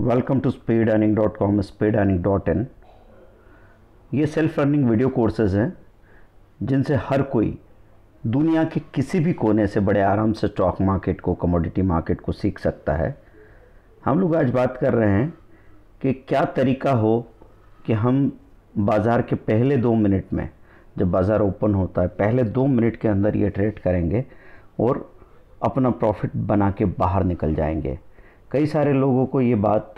Welcome to speed earning dot com speed earning dot in ये self earning video courses हैं जिनसे हर कोई दुनिया के किसी भी कोने से बड़े आराम से स्टॉक मार्केट को कमोडिटी मार्केट को सीख सकता है हम लोग आज बात कर रहे हैं कि क्या तरीका हो कि हम बाज़ार के पहले दो मिनट में जब बाज़ार ओपन होता है पहले दो मिनट के अंदर ये ट्रेड करेंगे और अपना प्रॉफिट बना के बाहर निकल जाएंगे कई सारे लोगों को ये बात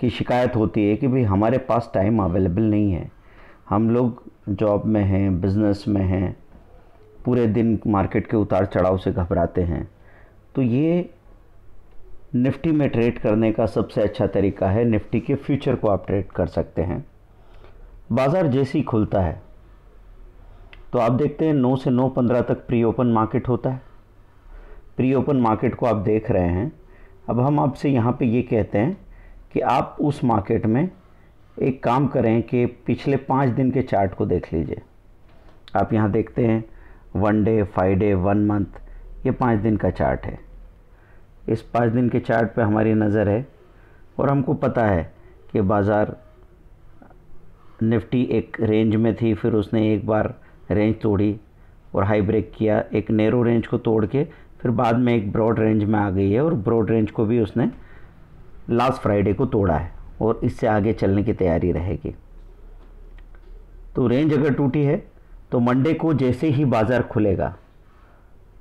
की शिकायत होती है कि भाई हमारे पास टाइम अवेलेबल नहीं है हम लोग जॉब में हैं बिज़नेस में हैं पूरे दिन मार्केट के उतार चढ़ाव से घबराते हैं तो ये निफ्टी में ट्रेड करने का सबसे अच्छा तरीका है निफ्टी के फ्यूचर को आप ट्रेड कर सकते हैं बाज़ार जैसे ही खुलता है तो आप देखते हैं 9 से 9.15 तक प्री ओपन मार्केट होता है प्री ओपन मार्केट को आप देख रहे हैं अब हम आपसे यहाँ पे ये कहते हैं कि आप उस मार्केट में एक काम करें कि पिछले पाँच दिन के चार्ट को देख लीजिए आप यहाँ देखते हैं one day five day one month ये पाँच दिन का चार्ट है इस पाँच दिन के चार्ट पे हमारी नज़र है और हमको पता है कि बाज़ार निफ्टी एक रेंज में थी फिर उसने एक बार रेंज तोड़ी और हाई ब्रेक किया एक नैरो रेंज को तोड़ के फिर बाद में एक ब्रॉड रेंज में आ गई है और ब्रॉड रेंज को भी उसने लास्ट फ्राइडे को तोड़ा है और इससे आगे चलने की तैयारी रहेगी तो रेंज अगर टूटी है तो मंडे को जैसे ही बाज़ार खुलेगा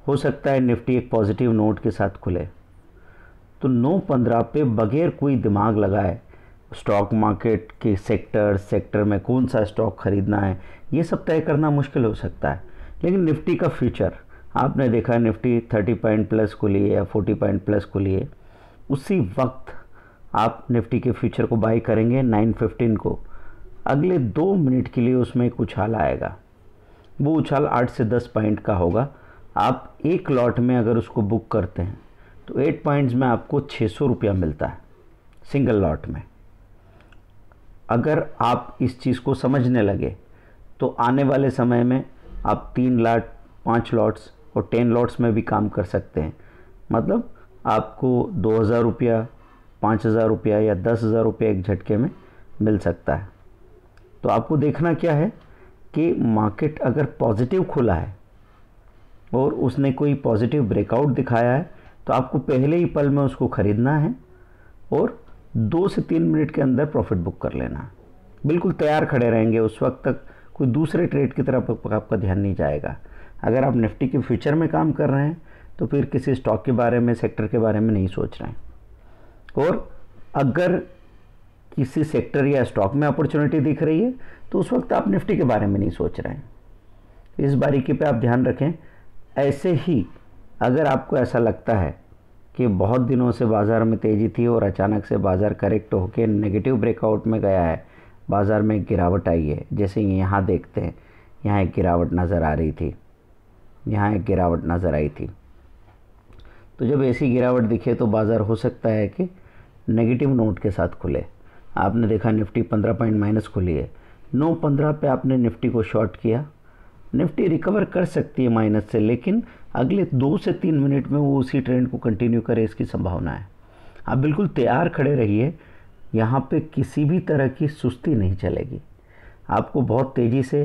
हो सकता है निफ्टी एक पॉजिटिव नोट के साथ खुले तो नौ पंद्रह पे बगैर कोई दिमाग लगाए स्टॉक मार्केट के सेक्टर सेक्टर में कौन सा स्टॉक खरीदना है ये सब तय करना मुश्किल हो सकता है लेकिन निफ्टी का फ्यूचर आपने देखा निफ्टी 30 पॉइंट प्लस को लिए या 40 पॉइंट प्लस को लिए उसी वक्त आप निफ्टी के फ्यूचर को बाई करेंगे 915 को अगले दो मिनट के लिए उसमें एक उछाल आएगा वो उछाल आठ से दस पॉइंट का होगा आप एक लॉट में अगर उसको बुक करते हैं तो एट पॉइंट्स में आपको छः सौ रुपया मिलता है सिंगल लॉट में अगर आप इस चीज़ को समझने लगे तो आने वाले समय में आप तीन लाट पाँच लॉट्स और टेन लॉट्स में भी काम कर सकते हैं मतलब आपको दो हज़ार रुपया पाँच हज़ार रुपया या दस हज़ार रुपया एक झटके में मिल सकता है तो आपको देखना क्या है कि मार्केट अगर पॉजिटिव खुला है और उसने कोई पॉजिटिव ब्रेकआउट दिखाया है तो आपको पहले ही पल में उसको ख़रीदना है और दो से तीन मिनट के अंदर प्रॉफिट बुक कर लेना बिल्कुल तैयार खड़े रहेंगे उस वक्त तक कोई दूसरे ट्रेड की तरफ आपका ध्यान नहीं जाएगा अगर आप निफ्टी के फ्यूचर में काम कर रहे हैं तो फिर किसी स्टॉक के बारे में सेक्टर के बारे में नहीं सोच रहे हैं और अगर किसी सेक्टर या स्टॉक में अपॉर्चुनिटी दिख रही है तो उस वक्त आप निफ्टी के बारे में नहीं सोच रहे हैं इस बारीकी पे आप ध्यान रखें ऐसे ही अगर आपको ऐसा लगता है कि बहुत दिनों से बाज़ार में तेज़ी थी और अचानक से बाज़ार करेक्ट होकर नेगेटिव ब्रेकआउट में गया है बाज़ार में गिरावट आई है जैसे यहाँ देखते हैं यहाँ एक गिरावट नज़र आ रही थी यहाँ एक गिरावट नज़र आई थी तो जब ऐसी गिरावट दिखे तो बाज़ार हो सकता है कि नेगेटिव नोट के साथ खुले आपने देखा निफ्टी पंद्रह पॉइंट माइनस खुली है नौ पंद्रह पे आपने निफ्टी को शॉर्ट किया निफ्टी रिकवर कर सकती है माइनस से लेकिन अगले दो से तीन मिनट में वो उसी ट्रेंड को कंटिन्यू करे इसकी संभावना है आप बिल्कुल तैयार खड़े रहिए यहाँ पे किसी भी तरह की सुस्ती नहीं चलेगी आपको बहुत तेज़ी से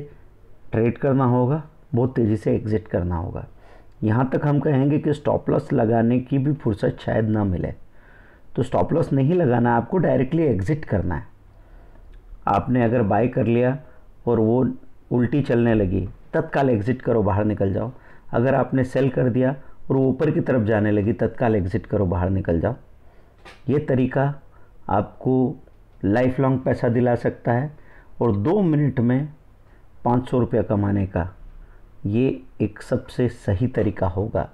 ट्रेड करना होगा बहुत तेज़ी से एग्ज़िट करना होगा यहाँ तक हम कहेंगे कि स्टॉप लॉस लगाने की भी फुर्सत शायद ना मिले तो स्टॉप लॉस नहीं लगाना आपको डायरेक्टली एग्ज़िट करना है आपने अगर बाय कर लिया और वो उल्टी चलने लगी तत्काल एग्ज़िट करो बाहर निकल जाओ अगर आपने सेल कर दिया और वो ऊपर की तरफ जाने लगी तत्काल एग्ज़िट करो बाहर निकल जाओ ये तरीका आपको लाइफ लॉन्ग पैसा दिला सकता है और दो मिनट में पाँच सौ रुपया कमाने का ये एक सबसे सही तरीका होगा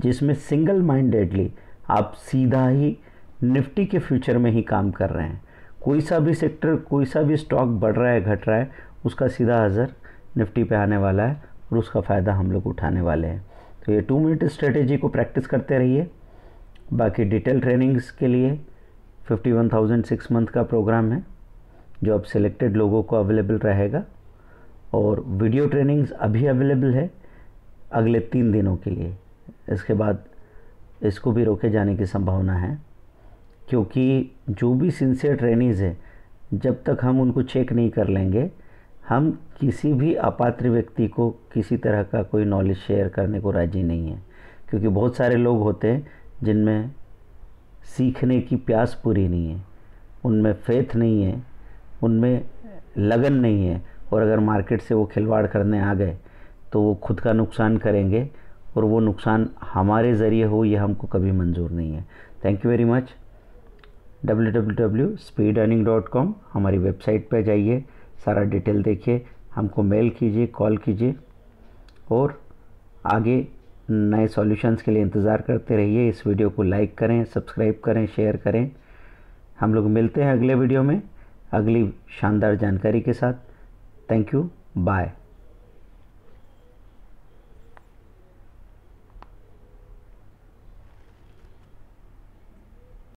जिसमें सिंगल माइंडेडली आप सीधा ही निफ्टी के फ्यूचर में ही काम कर रहे हैं कोई सा भी सेक्टर कोई सा भी स्टॉक बढ़ रहा है घट रहा है उसका सीधा असर निफ्टी पे आने वाला है और उसका फ़ायदा हम लोग उठाने वाले हैं तो ये टू मिनट स्ट्रेटेजी को प्रैक्टिस करते रहिए बाकी डिटेल ट्रेनिंग्स के लिए fifty one thousand six month का प्रोग्राम है जो अब सिलेक्टेड लोगों को अवेलेबल रहेगा और वीडियो ट्रेनिंग्स अभी अवेलेबल है अगले तीन दिनों के लिए इसके बाद इसको भी रोके जाने की संभावना है क्योंकि जो भी सिंसियर ट्रेनिज है जब तक हम उनको चेक नहीं कर लेंगे हम किसी भी अपात्र व्यक्ति को किसी तरह का कोई नॉलेज शेयर करने को राजी नहीं है क्योंकि बहुत सारे लोग होते हैं जिनमें सीखने की प्यास पूरी नहीं है उनमें फेथ नहीं है उनमें लगन नहीं है और अगर मार्केट से वो खिलवाड़ करने आ गए तो वो खुद का नुकसान करेंगे और वो नुकसान हमारे ज़रिए हो ये हमको कभी मंजूर नहीं है thank you very much W W W speed earning dot com हमारी वेबसाइट पर जाइए सारा डिटेल देखिए हमको मेल कीजिए कॉल कीजिए और आगे नए सॉल्यूशंस के लिए इंतज़ार करते रहिए इस वीडियो को लाइक करें सब्सक्राइब करें शेयर करें हम लोग मिलते हैं अगले वीडियो में अगली शानदार जानकारी के साथ Thank you. Bye.